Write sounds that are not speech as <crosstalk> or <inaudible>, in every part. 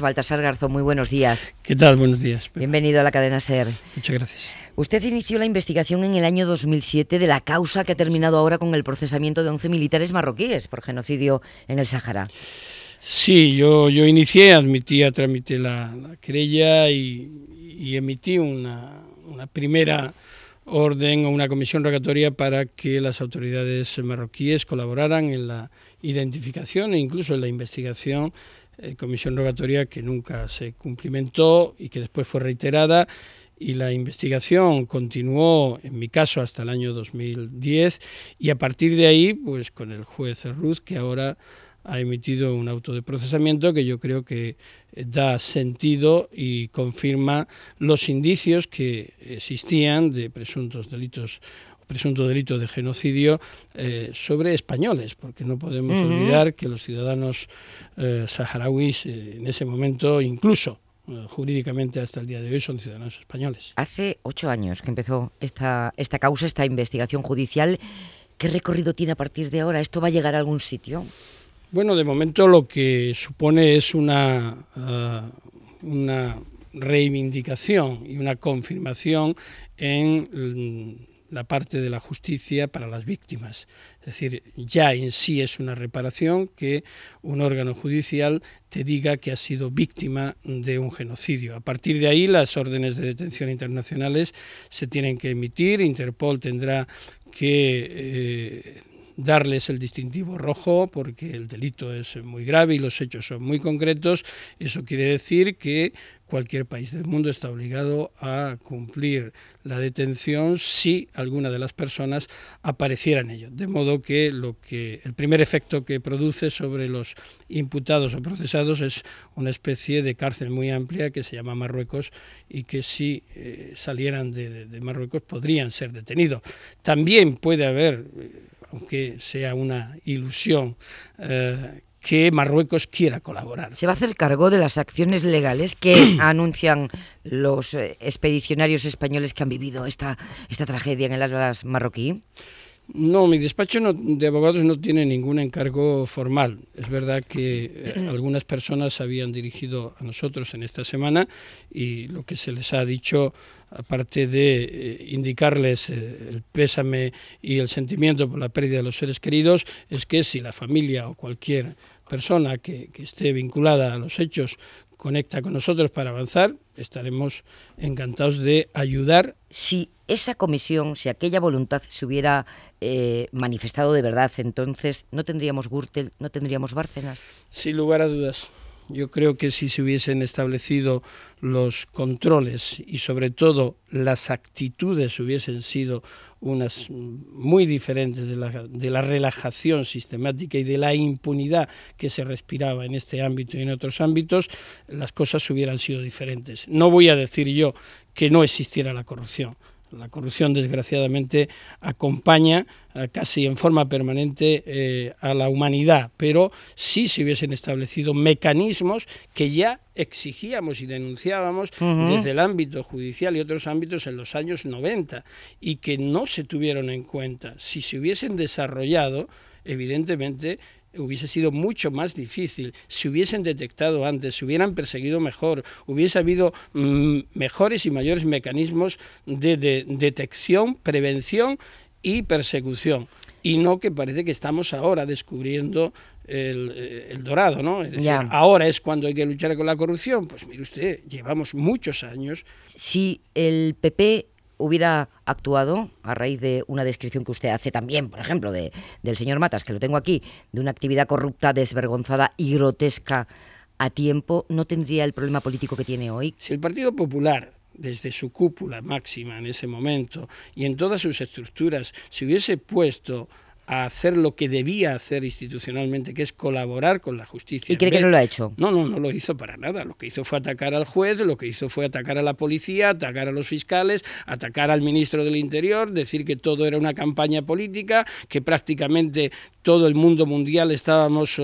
Baltasar Garzón, muy buenos días. ¿Qué tal? Buenos días. Bienvenido a la cadena SER. Muchas gracias. Usted inició la investigación en el año 2007 de la causa que ha terminado ahora con el procesamiento de 11 militares marroquíes por genocidio en el Sahara. Sí, yo, yo inicié, admití tramité la, la querella y, y emití una primera orden o una comisión rogatoria para que las autoridades marroquíes colaboraran en la identificación e incluso en la investigación, eh, comisión rogatoria que nunca se cumplimentó y que después fue reiterada y la investigación continuó, en mi caso, hasta el año 2010 y a partir de ahí, pues con el juez Ruz, que ahora ha emitido un auto de procesamiento que yo creo que eh, da sentido y confirma los indicios que existían de presuntos delitos presuntos delitos de genocidio eh, sobre españoles, porque no podemos olvidar que los ciudadanos eh, saharauis en ese momento incluso jurídicamente hasta el día de hoy son ciudadanos españoles. Hace ocho años que empezó esta, esta causa, esta investigación judicial. ¿Qué recorrido tiene a partir de ahora? ¿Esto va a llegar a algún sitio? Bueno, de momento lo que supone es una, eh, una reivindicación y una confirmación en la parte de la justicia para las víctimas. Es decir, ya en sí es una reparación que un órgano judicial te diga que has sido víctima de un genocidio. A partir de ahí las órdenes de detención internacionales se tienen que emitir, Interpol tendrá que eh, darles el distintivo rojo porque el delito es muy grave y los hechos son muy concretos. Eso quiere decir que cualquier país del mundo está obligado a cumplir la detención si alguna de las personas apareciera en ello. De modo que lo que el primer efecto que produce sobre los imputados o procesados es una especie de cárcel muy amplia que se llama Marruecos y que si eh, salieran de, Marruecos podrían ser detenidos. También puede haber eh, aunque sea una ilusión, eh, que Marruecos quiera colaborar. ¿Se va a hacer cargo de las acciones legales que <clears throat> anuncian los eh, expedicionarios españoles que han vivido esta, esta tragedia en el Atlas marroquí? No, mi despacho de abogados no tiene ningún encargo formal. Es verdad que eh, <clears throat> algunas personas habían dirigido a nosotros en esta semana y lo que se les ha dicho, aparte de eh, indicarles eh, el pésame y el sentimiento por la pérdida de los seres queridos, es que si la familia o cualquier persona que esté vinculada a los hechos conecta con nosotros para avanzar, estaremos encantados de ayudar. Si esa comisión, si aquella voluntad se hubiera eh, manifestado de verdad, entonces no tendríamos Gürtel, no tendríamos Bárcenas. Sin lugar a dudas. Yo creo que si se hubiesen establecido los controles y sobre todo las actitudes hubiesen sido unas muy diferentes de la, de la, relajación sistemática y de la impunidad que se respiraba en este ámbito y en otros ámbitos, las cosas hubieran sido diferentes. No voy a decir yo que no existiera la corrupción, la corrupción, desgraciadamente, acompaña eh, casi en forma permanente eh, a la humanidad, pero sí se hubiesen establecido mecanismos que ya exigíamos y denunciábamos desde el ámbito judicial y otros ámbitos en los años 90 y que no se tuvieron en cuenta. Si se hubiesen desarrollado, evidentemente hubiese sido mucho más difícil si hubiesen detectado antes, si hubieran perseguido mejor, hubiese habido mm, mejores y mayores mecanismos de, detección, prevención y persecución. Y no que parece que estamos ahora descubriendo el, eh, dorado, ¿no? Es decir, ahora es cuando hay que luchar con la corrupción. Pues mire usted, llevamos muchos años. Si el PP hubiera actuado a raíz de una descripción que usted hace también, por ejemplo, de, del señor Matas, que lo tengo aquí, de una actividad corrupta, desvergonzada y grotesca a tiempo, ¿no tendría el problema político que tiene hoy? Si el Partido Popular desde su cúpula máxima en ese momento y en todas sus estructuras se hubiese puesto a hacer lo que debía hacer institucionalmente, que es colaborar con la justicia. ¿Y cree que no lo ha hecho? No, no, no lo hizo para nada. Lo que hizo fue atacar al juez, lo que hizo fue atacar a la policía, atacar a los fiscales, atacar al ministro del Interior, decir que todo era una campaña política, que prácticamente todo el mundo mundial estábamos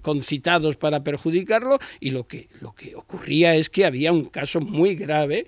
concitados para perjudicarlo y lo que, lo que ocurría es que había un caso muy grave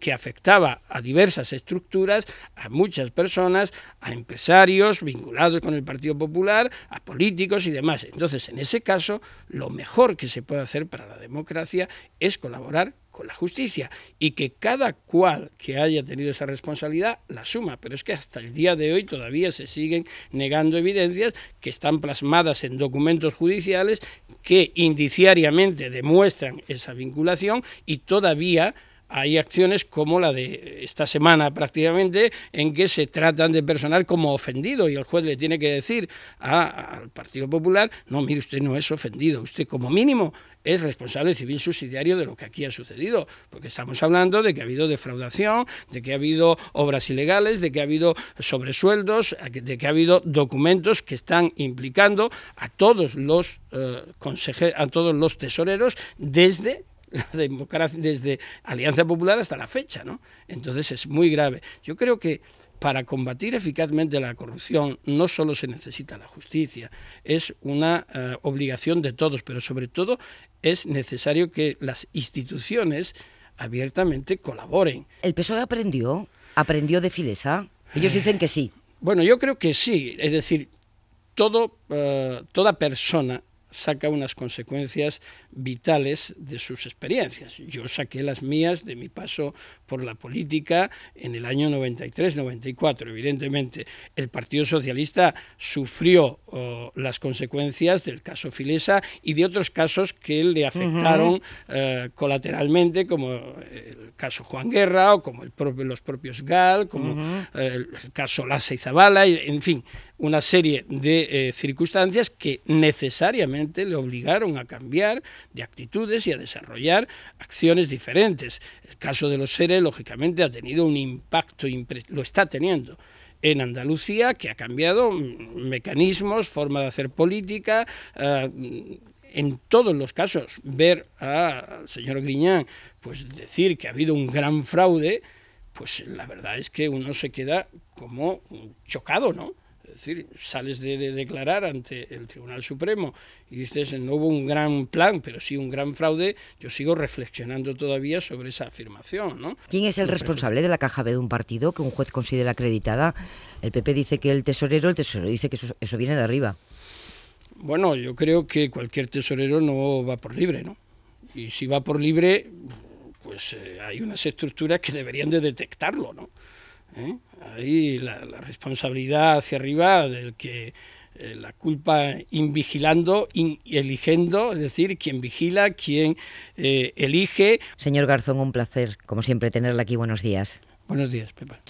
que afectaba a diversas estructuras, a muchas personas, a empresarios vinculados con el Partido Popular, a políticos y demás. Entonces, en ese caso, lo mejor que se puede hacer para la democracia es colaborar con la justicia y que cada cual que haya tenido esa responsabilidad la suma. Pero es que hasta el día de hoy todavía se siguen negando evidencias que están plasmadas en documentos judiciales que indiciariamente demuestran esa vinculación y todavía hay acciones como la de esta semana prácticamente, en que se tratan de personal como ofendido y el juez le tiene que decir al Partido Popular, no, mire, usted no es ofendido, usted como mínimo es responsable civil subsidiario de lo que aquí ha sucedido, porque estamos hablando de que ha habido defraudación, de que ha habido obras ilegales, de que ha habido sobresueldos, de que ha habido documentos que están implicando a todos los eh, consejeros, a todos los tesoreros desde democracia desde Alianza Popular hasta la fecha, ¿no? Entonces es muy grave. Yo creo que para combatir eficazmente la corrupción no solo se necesita la justicia, es una eh, obligación de todos, pero sobre todo es necesario que las instituciones abiertamente colaboren. ¿El PSOE aprendió? ¿Aprendió de Filesa? Ellos eh. dicen que sí. Bueno, yo creo que sí. Es decir, todo, eh, toda persona saca unas consecuencias vitales de sus experiencias. Yo saqué las mías de mi paso por la política en el año 93-94. Evidentemente, el Partido Socialista sufrió oh, las consecuencias del caso Filesa y de otros casos que le afectaron eh, colateralmente, como el caso Juan Guerra o como los propios Gal, como el caso Lasa y Zavala, en fin, una serie de eh, circunstancias que necesariamente le obligaron a cambiar de actitudes y a desarrollar acciones diferentes. El caso de los seres, lógicamente, ha tenido un impacto, lo está teniendo en Andalucía, que ha cambiado mm, mecanismos, forma de hacer política. Ah, mm, en todos los casos, ver al señor Griñán pues decir que ha habido un gran fraude, pues la verdad es que uno se queda como chocado, ¿no? Es decir, sales de, declarar ante el Tribunal Supremo y dices, no hubo un gran plan, pero sí un gran fraude, yo sigo reflexionando todavía sobre esa afirmación. ¿no? ¿Quién es el responsable de la caja B de un partido que un juez considera acreditada? El PP dice que el tesorero, el tesorero dice que eso, viene de arriba. Bueno, yo creo que cualquier tesorero no va por libre, ¿no? Y si va por libre, pues eh, hay unas estructuras que deberían de detectarlo, ¿no? ¿eh? Ahí la, responsabilidad hacia arriba del que eh, la culpa invigilando, eligiendo, es decir, quien vigila, quien eh, elige. Señor Garzón, un placer, como siempre, tenerla aquí. Buenos días. Buenos días, Pepa.